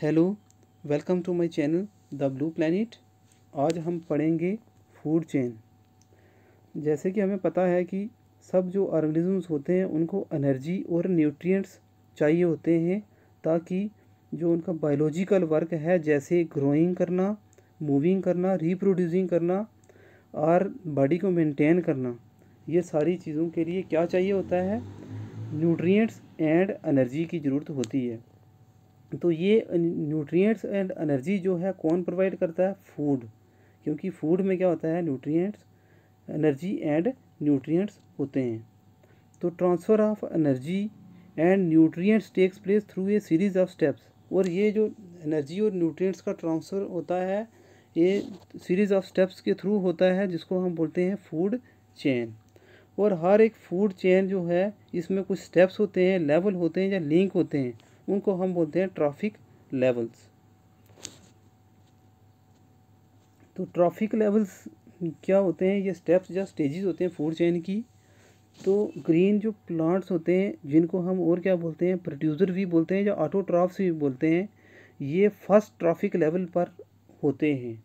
hello welcome to my channel the blue planet आज हम पढ़ेंगे फूड चेन जैसे कि हमें पता है कि सब जो ऑर्गेनिजम्स होते हैं उनको एनर्जी और न्यूट्रिएंट्स चाहिए होते हैं ताकि जो उनका बायोलॉजिकल वर्क है जैसे ग्रोइंग करना मूविंग करना रिप्रोड्यूसिंग करना और बॉडी को मेंटेन करना ये सारी चीज़ों के लिए क्या चाहिए होता है न्यूट्रिएंट्स एंड एनर्जी की ज़रूरत होती है तो ये न्यूट्रिएंट्स एंड एनर्जी जो है कौन प्रोवाइड करता है फूड क्योंकि फूड में क्या होता है न्यूट्रिएंट्स एनर्जी एंड न्यूट्रिएंट्स होते हैं तो transfer of energy and nutrients takes place through a series of steps और ये जो एनर्जी और न्यूट्रिएंट्स का ट्रांसफ़र होता है ये सीरीज़ ऑफ स्टेप्स के थ्रू होता है जिसको हम बोलते हैं फूड चैन और हर एक फूड चैन जो है इसमें कुछ स्टेप्स होते हैं लेवल होते हैं या लिंक होते हैं उनको हम बोलते हैं ट्रॉफिक लेवल्स तो ट्रॉफिक लेवल्स क्या होते हैं ये स्टेप्स या स्टेजेस होते हैं फूड चेन की तो ग्रीन जो प्लांट्स होते हैं जिनको हम और क्या बोलते हैं प्रोड्यूसर भी बोलते हैं या ऑटोट्रॉफ्स भी बोलते हैं ये फर्स्ट ट्रॉफिक लेवल पर होते हैं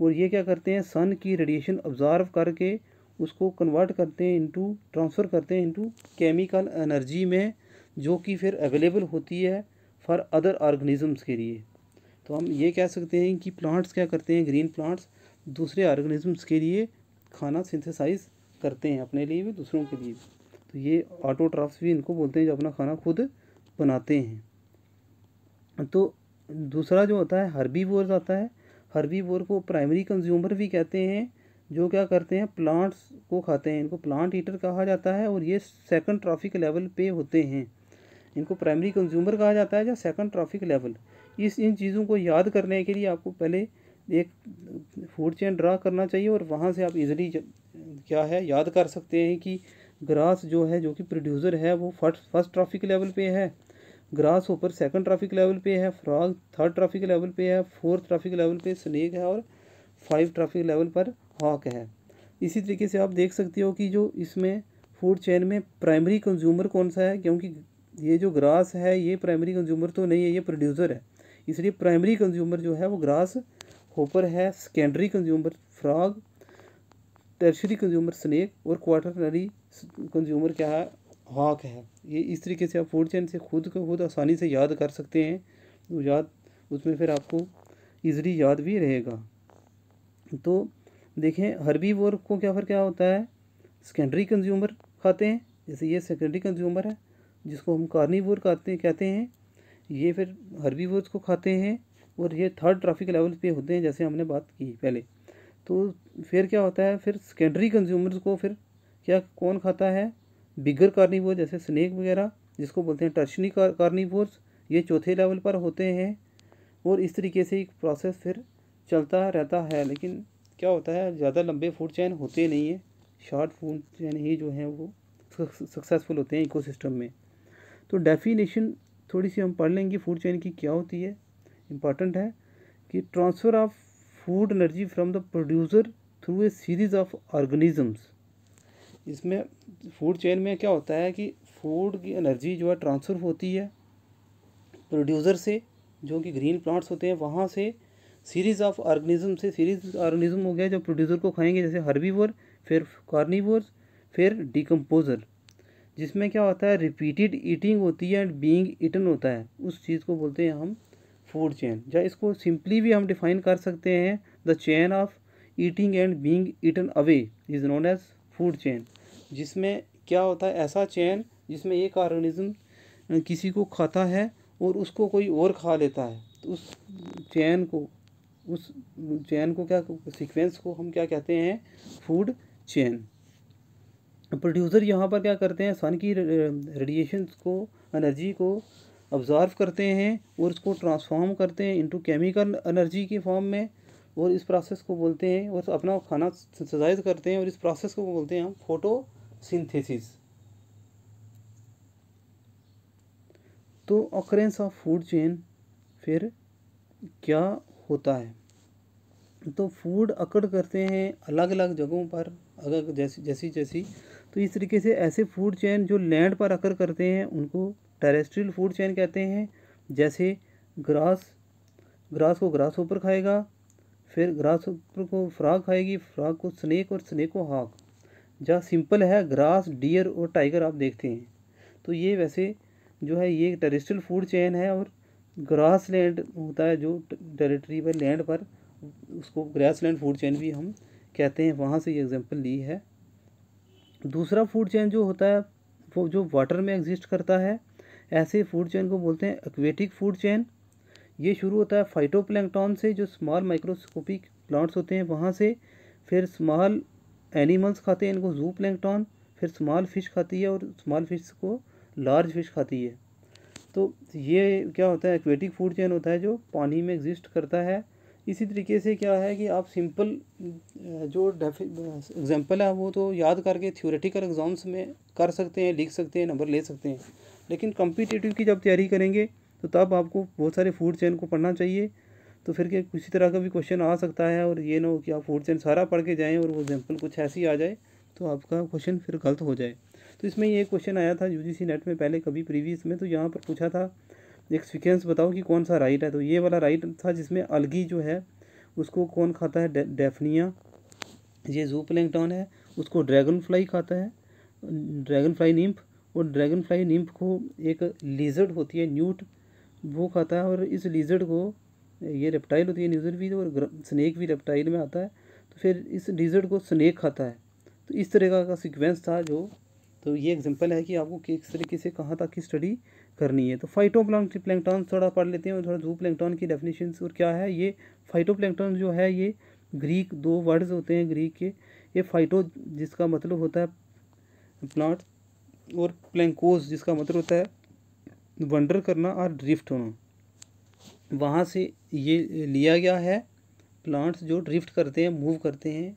और ये क्या करते हैं सन की रेडिएशन ऑब्जॉर्व करके उसको कन्वर्ट करते हैं इनटू ट्रांसफ़र करते हैं इनटू केमिकल एनर्जी में जो कि फिर अवेलेबल होती है फॉर अदर ऑर्गेनिज़म्स के लिए तो हम ये कह सकते हैं कि प्लांट्स क्या करते हैं ग्रीन प्लांट्स दूसरे ऑर्गेनिज़म्स के लिए खाना सिंथेसाइज करते हैं अपने लिए भी दूसरों के लिए तो ये ऑटोट्राफ्स भी इनको बोलते हैं जो अपना खाना खुद बनाते हैं तो दूसरा जो होता है हर्बी आता है हर्बी को प्राइमरी कंज्यूमर भी कहते हैं जो क्या करते हैं प्लांट्स को खाते हैं इनको प्लांट ईटर कहा जाता है और ये सेकंड ट्रॉफिक लेवल पे होते हैं इनको प्राइमरी कंज्यूमर कहा जाता है या सेकंड ट्रॉफिक लेवल इस इन चीज़ों को याद करने के लिए आपको पहले एक फूड चेन ड्रा करना चाहिए और वहाँ से आप इजिली क्या है याद कर सकते हैं कि ग्रास जो है जो कि प्रोड्यूसर है वो फर्स्ट फर्स्ट ट्रॉफिक लेवल पे है ग्रास ऊपर सेकंड ट्राफिक लेवल पे है फ्रॉग थर्ड ट्राफिक लेवल पे है फोर्थ ट्राफिक लेवल पे स्नेक है और फाइव ट्राफिक लेवल पर हॉक है इसी तरीके से आप देख सकते हो कि जो इसमें फूड चेन में प्राइमरी कंज्यूमर कौन सा है क्योंकि ये जो ग्रास है ये प्राइमरी कंज्यूमर तो नहीं है ये प्रोड्यूसर है इसलिए प्राइमरी कंज्यूमर जो है वो ग्रास होपर है secondary consumer frog tertiary consumer snake और क्वार्टरनरी कंज्यूमर क्या है हॉक है ये इस तरीके से आप फूड चैन से खुद को खुद आसानी से याद कर सकते हैं तो याद उसमें फिर आपको ईजली याद भी रहेगा तो देखें हरबी वर्क को क्या फिर क्या होता है सेकेंडरी कंज्यूमर खाते हैं जैसे ये सेकेंडरी कंज्यूमर है जिसको हम कार्निवोर कहते कहते हैं ये फिर हर्बीवोर्स को खाते हैं और ये थर्ड ट्रैफिक लेवल पे होते हैं जैसे हमने बात की पहले तो फिर क्या होता है फिर सेकेंडरी कंज्यूमर्स को फिर क्या कौन खाता है बिगर कार्निवोर जैसे स्नैक वगैरह जिसको बोलते हैं टर्शनी कार्निवोर्स ये चौथे लेवल पर होते हैं और इस तरीके से एक प्रोसेस फिर चलता रहता है लेकिन क्या होता है ज़्यादा लंबे फूड चैन होते नहीं है शॉर्ट फूड चैन ही जो है वो सक्सेसफुल होते हैं इकोसिस्टम में तो डेफिनेशन थोड़ी सी हम पढ़ लेंगे फूड चेन की क्या होती है इंपॉर्टेंट है कि transfer of food energy from the producer through a series of organisms इसमें फूड चेन में क्या होता है कि फूड की एनर्जी जो है ट्रांसफ़र होती है प्रोड्यूसर से जो कि ग्रीन प्लांट्स होते हैं वहाँ से सीरीज़ ऑफ ऑर्गेनिज्म से सीरीज ऑर्गेनिज्म हो गया जो प्रोड्यूसर को खाएंगे जैसे हर्बीवर फिर कार्निवर फिर डिकम्पोजर जिसमें क्या होता है रिपीटेड ईटिंग होती है एंड बीइंग ईटन होता है उस चीज़ को बोलते हैं हम फूड चेन या इसको सिंपली भी हम डिफाइन कर सकते हैं the chain of eating and being eaten away is known as food chain जिसमें क्या होता है ऐसा चेन जिसमें एक ऑर्गेनिज्म किसी को खाता है और उसको कोई और खा लेता है तो उस चैन को उस चैन को क्या सिक्वेंस को हम क्या कहते हैं फूड चैन प्रोड्यूसर यहाँ पर क्या करते हैं सन की रेडिएशन को एनर्जी को ऑब्ज़ार्व करते हैं और इसको ट्रांसफॉर्म करते हैं इनटू केमिकल एनर्जी के फॉर्म में और इस प्रोसेस को बोलते हैं और अपना खाना सजाइज करते हैं और इस प्रोसेस को बोलते हैं हम फोटो सिंथेसिस तो ऑक्रेंस ऑफ फूड चेन फिर क्या होता है तो फूड अकड़ करते हैं अलग अलग जगहों पर अगर जैसी जैसी जैसी तो इस तरीके से ऐसे फूड चैन जो लैंड पर अकड़ करते हैं उनको टेरेस्ट्रियल फूड चैन कहते हैं जैसे ग्रास ग्रास को ग्रास ऊपर खाएगा फिर ग्रास ऊपर को फ्राक खाएगी फ़्राक को स्नेक और स्नेक को हाक जहाँ सिंपल है ग्रास डियर और टाइगर आप देखते हैं तो ये वैसे जो है ये टेरेस्ट्रियल फूड चैन है और ग्रास लैंड होता है जो टेरिटरी पर लैंड पर उसको ग्रास लैंड फूड चेन भी हम कहते हैं वहाँ से ये एग्जाम्पल ली है दूसरा फूड चेन जो होता है वो जो वाटर में एग्जिस्ट करता है ऐसे फूड चेन को बोलते हैं एक्वेटिक फूड चेन ये शुरू होता है फाइटोप्लैंकटॉन से जो स्मॉल माइक्रोस्कोपिक प्लांट्स होते हैं वहाँ से फिर स्मॉल एनिमल्स खाते हैं इनको जू प्लैंकटॉन फिर स्मॉल फिश खाती है और स्मॉल फिश को लार्ज फिश खाती है तो ये क्या होता है एक्वेटिक फूड चेन होता है जो पानी में एग्जिस्ट करता है इसी तरीके से क्या है कि आप सिंपल जो एग्जाम्पल है वो तो याद करके थ्योरेटिकल एग्ज़ाम्स में कर सकते हैं लिख सकते हैं नंबर ले सकते हैं लेकिन कम्पिटिटिव की जब तैयारी करेंगे तो तब आपको बहुत सारे फूड चैन को पढ़ना चाहिए तो फिर के किसी तरह का भी क्वेश्चन आ सकता है और ये ना हो कि आप फूड चैन सारा पढ़ के जाएँ और वो एग्जाम्पल कुछ ऐसी आ जाए तो आपका क्वेश्चन फिर गलत हो जाए तो इसमें ये क्वेश्चन आया था यू नेट में पहले कभी प्रीवियस में तो यहाँ पर पूछा था एक सिक्वेंस बताओ कि कौन सा राइट है तो ये वाला राइट था जिसमें अलगी जो है उसको कौन खाता है डे, डेफनिया ये जू है उसको ड्रैगन फ्लाई खाता है ड्रैगन फ्लाई निम्फ और ड्रैगन फ्लाई निम्फ को एक लीजर्ड होती है न्यूट वो खाता है और इस लीजर्ड को ये रेप्टाइल होती है न्यूजर भी और स्नैक भी रेप्टाइल में आता है तो फिर इस लीजर्ड को स्नैक खाता है तो इस तरह का, सिक्वेंस था जो तो ये एग्जांपल है कि आपको किस तरीके से कहाँ तक की स्टडी करनी है तो फाइटो प्लैंकटॉन थोड़ा पढ़ लेते हैं थोड़ा जू प्लैंगटॉन की डेफिनेशन और क्या है ये फाइटो प्लैंकटॉन जो है ये ग्रीक दो वर्ड्स होते हैं ग्रीक के ये फाइटो जिसका मतलब होता है प्लांट और प्लैंकोज जिसका मतलब होता है वंडर करना और ड्रिफ्ट होना वहाँ से ये लिया गया है प्लांट्स जो ड्रिफ्ट करते हैं मूव करते हैं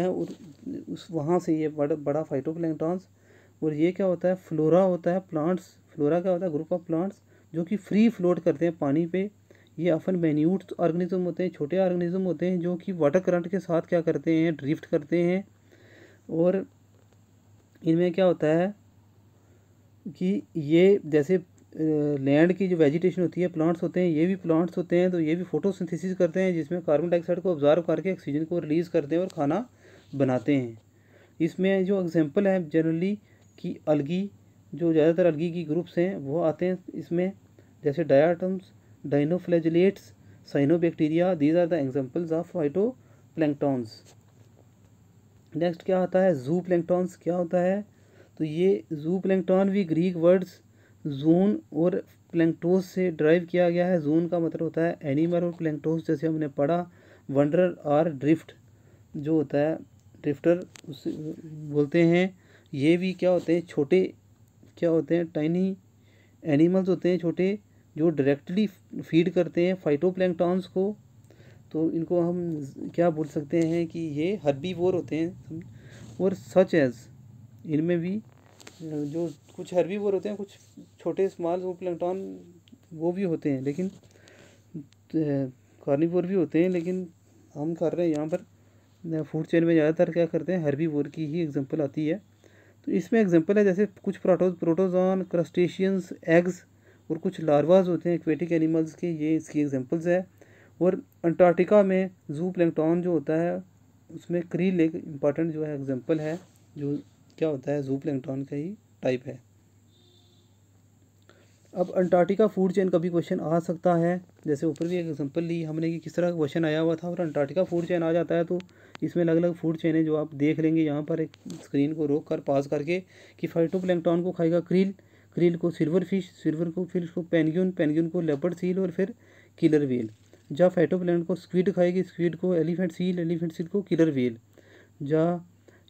है और उस वहाँ से ये बड़, बड़ा फाइटो और ये क्या होता है फ्लोरा होता है प्लांट्स फ्लोरा क्या होता है ग्रुप ऑफ प्लांट्स जो कि फ्री फ्लोट करते हैं पानी पे ये अफन मैन्यूट ऑर्गेनिज्म होते हैं छोटे ऑर्गेनिज्म होते हैं जो कि वाटर करंट के साथ क्या करते हैं ड्रिफ्ट करते हैं और इनमें क्या होता है कि ये जैसे लैंड की जो वेजिटेशन होती है प्लांट्स होते हैं ये भी प्लांट्स होते हैं तो ये भी फोटोसिंथेसिस करते हैं जिसमें कार्बन डाइऑक्साइड को ऑब्जर्व करके ऑक्सीजन को रिलीज़ करते हैं और खाना बनाते हैं इसमें जो एग्जांपल है जनरली कि अलगी जो ज़्यादातर अलगी की ग्रुप्स हैं वो आते हैं इसमें जैसे diatoms dinoflagellates cyanobacteria these are the examples of phytoplanktons next क्या होता है जू प्लैंकटॉन्स क्या होता है तो ये जू प्लैंकटॉन भी ग्रीक वर्ड्स जून और प्लैंकटोस से ड्राइव किया गया है जून का मतलब होता है एनिमल और प्लैंकटोस जैसे हमने पढ़ा वंडर आर ड्रिफ्ट जो होता है ड्रिफ्टर उस बोलते हैं ये भी क्या होते हैं छोटे क्या होते हैं टाइनी एनिमल्स होते हैं छोटे जो डायरेक्टली फीड करते हैं फाइटोप्लैंक्टॉन्स को तो इनको हम क्या बोल सकते हैं कि ये बोर होते हैं और सच एज इनमें भी जो कुछ बोर होते हैं कुछ छोटे स्मॉल प्लैंक्टॉन वो भी होते हैं लेकिन कार्निवोर भी होते हैं लेकिन हम कर रहे हैं यहाँ पर फूड चेन में ज़्यादातर क्या करते हैं हर्बीवोर की ही एग्जांपल आती है तो इसमें एग्जांपल है जैसे कुछ प्रोटोज प्रोटोजॉन क्रस्टेशियंस एग्स और कुछ लार्वाज होते हैं एक्वेटिक एनिमल्स के ये इसकी एग्जांपल्स है और अंटार्कटिका में जू प्लैंगटॉन जो होता है उसमें क्रील एक इम्पॉर्टेंट जो है एग्जाम्पल है जो क्या होता है जू प्लैंगटॉन का ही टाइप है अब अंटार्कटिका फूड चेन का भी क्वेश्चन आ सकता है जैसे ऊपर भी एक एग्जांपल ली हमने कि किस तरह का क्वेश्चन आया हुआ था और अंटार्कटिका फूड चेन आ जाता है तो इसमें अलग अलग फूड चेन है जो आप देख लेंगे यहाँ पर एक स्क्रीन को रोक कर पास करके कि फाइटो प्लैंकटॉन को खाएगा क्रील क्रील को सिल्वर फिश सिल्वर को फिर उसको पेनग्यून पेनग्यून को लेपर्ड सील और फिर किलर वेल जहाँ फाइटो प्लैंट को स्क्वीड खाएगी स्क्वीड को एलिफेंट सील एलिफेंट सील को किलर वेल जहाँ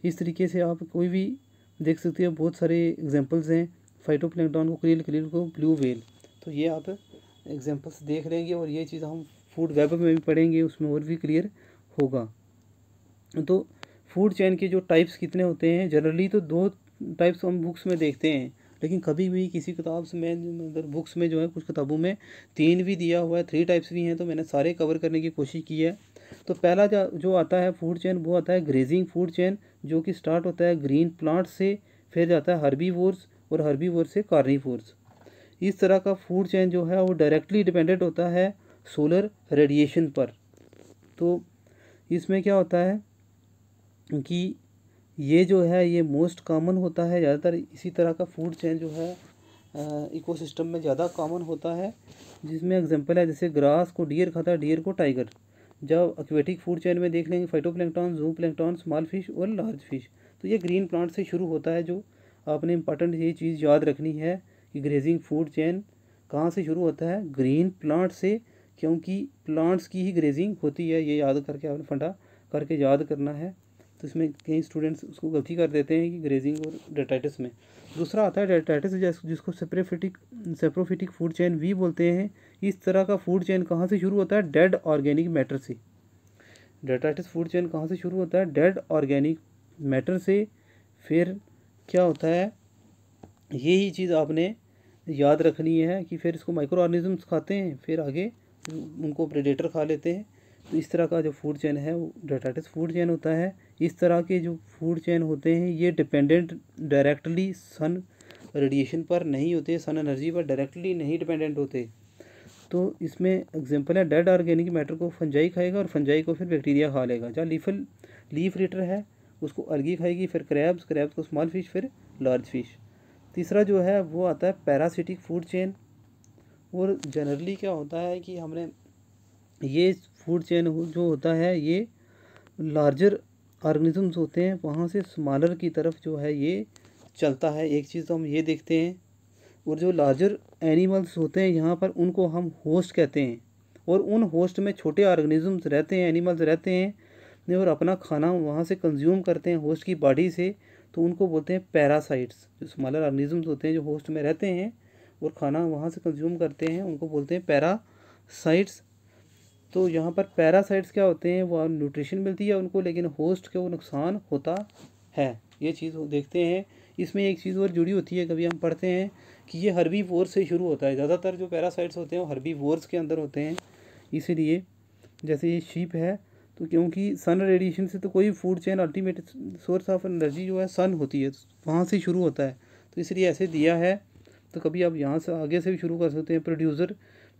इस तरीके से आप कोई भी देख सकते हो बहुत सारे एग्जाम्पल्स हैं फाइटोप्लैंकटॉन को क्लीन क्लीन को ब्लू वेल तो ये आप एग्जांपल्स देख लेंगे और ये चीज़ हम फूड वेब में भी पढ़ेंगे उसमें और भी क्लियर होगा तो फूड चैन के जो टाइप्स कितने होते हैं जनरली तो दो टाइप्स हम बुक्स में देखते हैं लेकिन कभी भी किसी किताब में अगर बुक्स में जो है कुछ किताबों में तीन भी दिया हुआ है थ्री टाइप्स भी हैं तो मैंने सारे कवर करने की कोशिश की है तो पहला जो आता है फूड चैन वो आता है ग्रेजिंग फूड चैन जो कि स्टार्ट होता है ग्रीन प्लांट से फिर जाता है हर्बी वोर्स और हर्बीवोर से फोर्स इस तरह का फूड चैन जो है वो डायरेक्टली डिपेंडेंट होता है सोलर रेडिएशन पर तो इसमें क्या होता है कि ये जो है ये मोस्ट कॉमन होता है ज़्यादातर इसी तरह का फूड चैन जो है इकोसिस्टम में ज़्यादा कॉमन होता है जिसमें एग्जांपल है जैसे ग्रास को डियर खाता है डियर को टाइगर जब एक्वेटिक फूड चैन में देख लेंगे phytoplankton zooplankton small fish और लार्ज फिश तो ये ग्रीन प्लांट से शुरू होता है जो आपने इंपॉर्टेंट ये चीज़ याद रखनी है कि ग्रेजिंग फूड चैन कहाँ से शुरू होता है ग्रीन प्लांट से क्योंकि प्लांट्स की ही ग्रेजिंग होती है ये याद करके आपने फंडा करके याद करना है तो इसमें कई स्टूडेंट्स उसको गलती कर देते हैं कि ग्रेजिंग और डेटाइटिस में दूसरा आता है डेटाइटिस जिसको सेप्रोफिटिक सेप्रोफिटिक फूड चैन भी बोलते हैं इस तरह का फूड चैन कहाँ से शुरू होता है डेड ऑर्गेनिक मैटर से डेटाइटिस फूड चैन कहाँ से शुरू होता है डेड ऑर्गेनिक मैटर से फिर क्या होता है यही चीज़ आपने याद रखनी है कि फिर इसको माइक्रो ऑर्गेनिजम्स खाते हैं फिर आगे उनको प्रेडेटर खा लेते हैं तो इस तरह का जो फूड चैन है वो डाटाटिस फूड चैन होता है इस तरह के जो फूड चैन होते हैं ये डिपेंडेंट डायरेक्टली सन रेडिएशन पर नहीं होते सन एनर्जी पर डायरेक्टली नहीं डिपेंडेंट होते तो इसमें एग्जांपल है डेड ऑर्गेनिक मैटर को फंजाई खाएगा और फंजाई को फिर बैक्टीरिया खा लेगा जहाँ लीफल लीफ रेटर है उसको अलगी खाएगी फिर क्रैब्स क्रैब्स को स्मॉल फिश फिर लार्ज फिश तीसरा जो है वो आता है पैरासिटिक फूड चेन और जनरली क्या होता है कि हमने ये फूड चेन जो होता है ये लार्जर ऑर्गेनिजम्स होते हैं वहाँ से स्मॉलर की तरफ जो है ये चलता है एक चीज़ तो हम ये देखते हैं और जो लार्जर एनिमल्स होते हैं यहाँ पर उनको हम होस्ट कहते हैं और उन होस्ट में छोटे ऑर्गेनिजम्स रहते हैं एनिमल्स रहते हैं और अपना खाना वहाँ से कंज्यूम करते हैं होस्ट की बॉडी से तो उनको बोलते हैं पैरासाइट्स जो स्मॉलर ऑर्गेनिजम्स होते हैं जो होस्ट में रहते हैं और खाना वहाँ से कंज्यूम करते हैं उनको बोलते हैं पैरासाइट्स तो यहाँ पर पैरासाइट्स क्या होते हैं वह न्यूट्रिशन मिलती है उनको लेकिन होस्ट को नुकसान होता है ये चीज़ देखते हैं इसमें एक चीज़ और जुड़ी होती है कभी हम पढ़ते हैं कि ये हरबी वोर्स से शुरू होता है ज़्यादातर जो पैरासाइट्स होते हैं वो हरबी वोर्स के अंदर होते हैं इसीलिए जैसे ये शीप है तो क्योंकि सन रेडिएशन से तो कोई food chain ultimate source of energy जो है सन होती है वहाँ से शुरू होता है तो इसलिए ऐसे दिया है तो कभी आप यहाँ से आगे से भी शुरू कर सकते हैं प्रोड्यूसर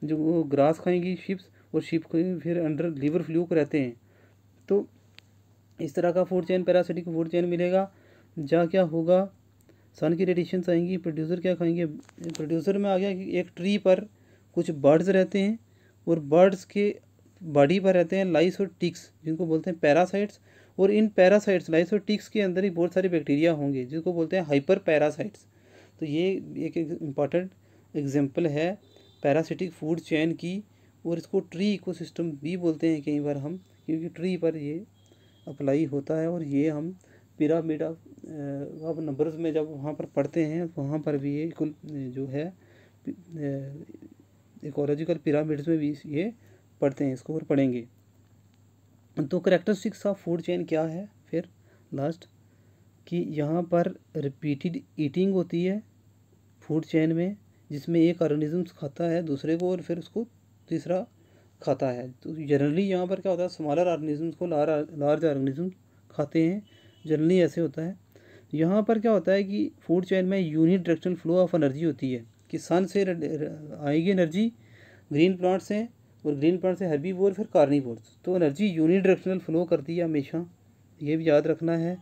जो ग्रास खाएंगी शिप्स और शिप फिर अंडर लीवर फ्लूक रहते हैं तो इस तरह का food chain parasitic food chain मिलेगा जहाँ क्या होगा सन की रेडिएशन आएंगी प्रोड्यूसर क्या खाएंगे प्रोड्यूसर में आ गया कि एक ट्री पर कुछ बर्ड्स रहते हैं और बर्ड्स के बॉडी पर रहते हैं लाइस और टिक्स जिनको बोलते हैं पैरासाइट्स और इन पैरासाइट्स लाइस और टिक्स के अंदर ही बहुत सारे बैक्टीरिया होंगे जिनको बोलते हैं हाइपर पैरासाइट्स तो ये एक इम्पॉर्टेंट एग्जाम्पल है पैरासिटिक फूड चैन की और इसको ट्री इकोसिस्टम भी बोलते हैं कई बार हम क्योंकि ट्री पर ये अप्लाई होता है और ये हम पिरामिड ऑफ नंबर्स में जब वहाँ पर पढ़ते हैं तो वहाँ पर भी ये जो है इकोलॉजिकल पिरामिड्स में भी ये पढ़ते हैं इसको और पढ़ेंगे तो करेक्टरिस्टिक्स ऑफ फूड चेन क्या है फिर लास्ट कि यहाँ पर रिपीटेड ईटिंग होती है फूड चेन में जिसमें एक ऑर्गेनिज्म खाता है दूसरे को और फिर उसको तीसरा खाता है तो जनरली यहाँ पर क्या होता है स्मॉलर ऑर्गेनिजम्स को लार लार्ज ऑर्गेनिज्म खाते हैं जनरली ऐसे होता है यहाँ पर क्या होता है कि फूड चेन में unidirectional flow of energy होती है कि सन से आएगी एनर्जी ग्रीन प्लांट से और ग्रीन से है वोर फिर कार्नी कार्निवोर्स तो एनर्जी यूनिडरेक्शनल फ्लो करती है हमेशा ये भी याद रखना है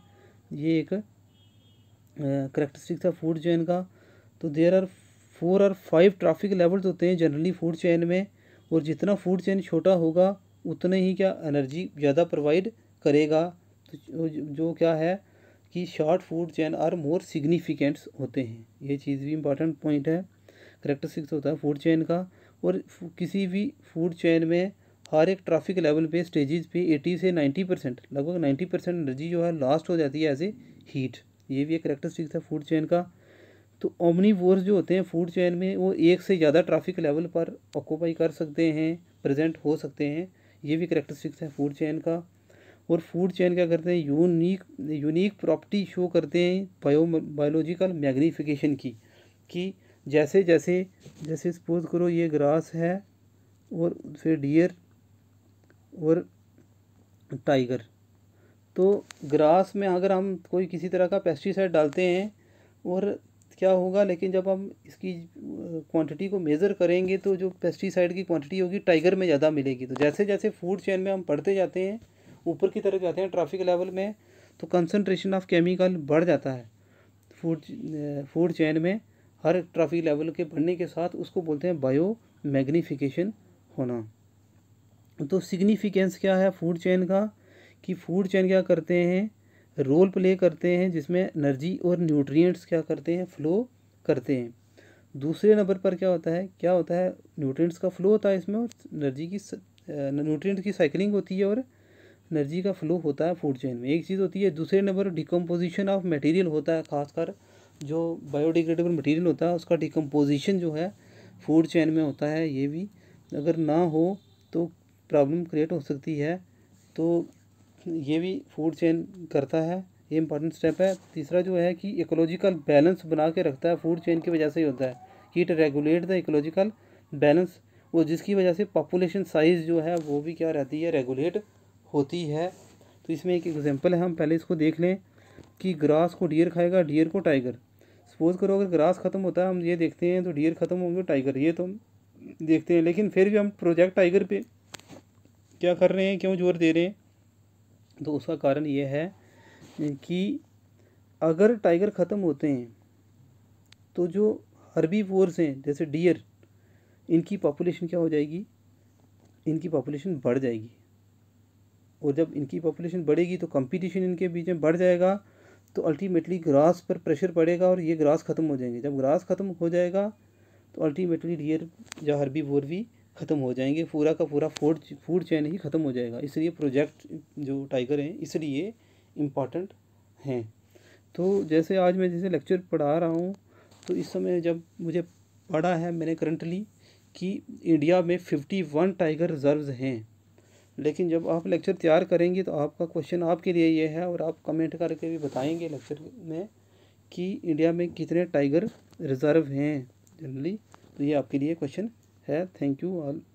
ये एक करेक्टरिस्टिक था फूड चैन का तो there are four or five trophic levels होते हैं जनरली फूड चैन में और जितना फूड चैन छोटा होगा उतने ही क्या एनर्जी ज़्यादा प्रोवाइड करेगा तो जो क्या है कि short food chain are more significants होते हैं ये चीज़ भी इम्पॉर्टेंट पॉइंट है करेक्टरिस्टिक्स होता है फूड चैन का और किसी भी फूड चेन में हर एक ट्रैफिक लेवल पे स्टेजेस पे 80 से 90 परसेंट लगभग 90 परसेंट एनर्जी जो है लास्ट हो जाती है एज ए हीट ये भी एक करेक्टरिस्टिक्स है फूड चैन का तो ओमनी वोर्स जो होते हैं फूड चैन में वो एक से ज़्यादा ट्रैफिक लेवल पर ऑक्यूपाई कर सकते हैं प्रजेंट हो सकते हैं ये भी करेक्टरिस्टिक्स है फूड चैन का और फूड चैन क्या करते हैं यूनिक यूनिक प्रॉपर्टी शो करते हैं बायो बायोलॉजिकल मैग्नीफिकेशन की कि जैसे जैसे जैसे सपोज करो ये ग्रास है और फिर डियर और टाइगर तो ग्रास में अगर हम कोई किसी तरह का पेस्टिसाइड डालते हैं और क्या होगा लेकिन जब हम इसकी क्वांटिटी को मेज़र करेंगे तो जो पेस्टिसाइड की क्वांटिटी होगी टाइगर में ज़्यादा मिलेगी तो जैसे जैसे फूड चेन में हम पढ़ते जाते हैं ऊपर की तरफ जाते हैं ट्रैफिक लेवल में तो कंसनट्रेशन ऑफ केमिकल बढ़ जाता है फूड फूड चेन में हर ट्रॉफी लेवल के बढ़ने के साथ उसको बोलते हैं बायो मैग्नीफिकेशन होना तो सिग्निफिकेंस क्या है फूड चेन का कि फूड चेन क्या करते हैं रोल प्ले करते हैं जिसमें एनर्जी और न्यूट्रिएंट्स क्या करते हैं फ्लो करते हैं दूसरे नंबर पर क्या होता है क्या होता है न्यूट्रिएंट्स का फ्लो होता है इसमें और एनर्जी की न्यूट्रिएंट्स की साइकिलिंग होती है और एनर्जी का फ्लो होता है फूड चेन में एक चीज़ होती है दूसरे नंबर डिकम्पोजिशन ऑफ मटेरियल होता है खासकर जो बायोडिग्रेडेबल मटेरियल होता है उसका डिकम्पोजिशन जो है फूड चैन में होता है ये भी अगर ना हो तो प्रॉब्लम क्रिएट हो सकती है तो ये भी फूड चैन करता है ये इंपॉर्टेंट स्टेप है तीसरा जो है कि इकोलॉजिकल बैलेंस बना के रखता है फूड चेन की वजह से ही होता है कि it regulate the ecological balance वो जिसकी वजह से पॉपुलेशन साइज़ जो है वो भी क्या रहती है रेगुलेट होती है तो इसमें एक एग्जांपल है हम पहले इसको देख लें कि ग्रास को डियर खाएगा डियर को टाइगर सपोज़ करो अगर ग्रास ख़त्म होता है हम ये देखते हैं तो डियर ख़त्म होंगे टाइगर ये तो हम देखते हैं लेकिन फिर भी हम प्रोजेक्ट टाइगर पे क्या कर रहे हैं क्यों जोर दे रहे हैं तो उसका कारण ये है कि अगर टाइगर ख़त्म होते हैं तो जो हरबी फोर्स हैं जैसे डियर इनकी पॉपुलेशन क्या हो जाएगी इनकी पॉपुलेशन बढ़ जाएगी और जब इनकी पॉपुलेशन बढ़ेगी तो कंपटीशन इनके बीच में बढ़ जाएगा तो अल्टीमेटली ग्रास पर प्रेशर पड़ेगा और ये ग्रास ख़त्म हो जाएंगे जब ग्रास ख़त्म हो जाएगा तो अल्टीमेटली डियर या हरबी बोर भी ख़त्म हो जाएंगे पूरा का पूरा फूड फूड चैन ही ख़त्म हो जाएगा इसलिए प्रोजेक्ट जो टाइगर हैं इसलिए इम्पॉर्टेंट हैं तो जैसे आज मैं जैसे लेक्चर पढ़ा रहा हूँ तो इस समय जब मुझे पढ़ा है मैंने करंटली कि इंडिया में फिफ्टी वन टाइगर रिज़र्व हैं लेकिन जब आप लेक्चर तैयार करेंगे तो आपका क्वेश्चन आपके लिए ये है और आप कमेंट करके भी बताएंगे लेक्चर में कि इंडिया में कितने टाइगर रिज़र्व हैं जनरली तो ये आपके लिए क्वेश्चन है थैंक यू ऑल